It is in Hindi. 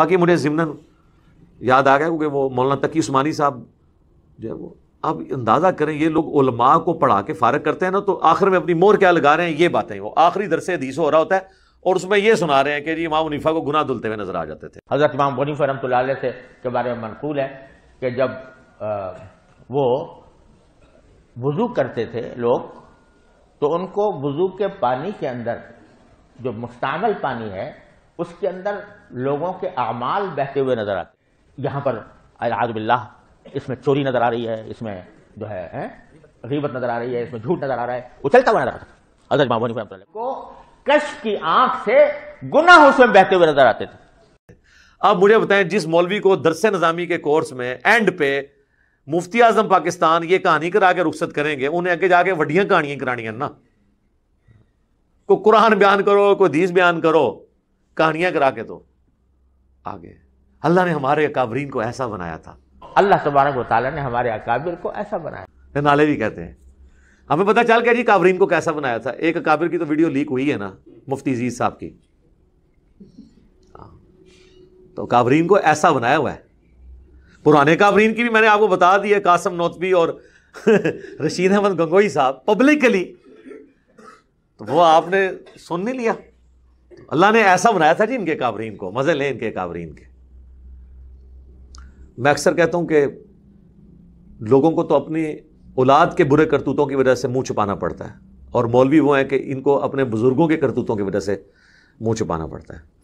बाकी मुझे जिमन याद आ गया क्योंकि वो मौलाना तकी उस्मानी साहब जो है वो आप अंदाज़ा करें ये लोग उलमा को पढ़ा के फारग करते हैं ना तो आखिर में अपनी मोर क्या लगा रहे हैं ये बातें वो आखिरी दरसे हदीस हो रहा होता है और उसमें यह सुना रहे हैं कि जी इमाम मुनीफा को गुना धुलते हुए नजर आ जाते थे हज़रत इमाम मुनीफ रमत से के बारे में मनकूल है कि जब आ, वो वज़ू करते थे लोग तो उनको वज़ू के पानी के अंदर जो मुस्तामल पानी है उसके अंदर लोगों के अमाल बहते हुए नजर आते यहाँ पर अलादबिल्ला इसमें चोरी नजर आ रही है इसमें जो है, है गीबत नजर आ रही है इसमें झूठ नजर आ रहा है चलता हुआ नजर आता अदर मामोनी को कश की आंख से गुनाह उसमें बहते हुए नजर आते थे अब मुझे बताएं जिस मौलवी को दरस नजामी के कोर्स में एंड पे मुफ्ती आजम पाकिस्तान ये कहानी करा के रुख्सत करेंगे उन्हें आगे जाके वडिया कहानियां है ना को कुरान बयान करो कोई दीस बयान करो कहानियां करा के दो तो आगे अल्लाह ने हमारे अकाबरीन को ऐसा बनाया था अल्लाह तबारक वाली ने हमारे अकाबिर को ऐसा बनाया नाले भी कहते हैं हमें पता चल गया जी काबरीन को कैसा बनाया था एक काबिर की तो वीडियो लीक हुई है ना मुफ्ती जीत साहब की हाँ। तो काबरीन को ऐसा बनाया हुआ है पुराने काबरीन की भी मैंने आपको बता दी है कासम नौतबी और रशीद अहमद गंगोई साहब पब्लिकली तो वो आपने सुन नहीं लिया अल्लाह ने ऐसा बनाया था जी इनके काबरीन को मज़े लें इनके काबरीन के मैं अक्सर कहता हूँ कि लोगों को तो अपनी औलाद के बुरे करतूतों की वजह से मुंह छुपाना पड़ता है और मौलवी वो है कि इनको अपने बुज़ुर्गों के करतूतों की वजह से मुंह छुपाना पड़ता है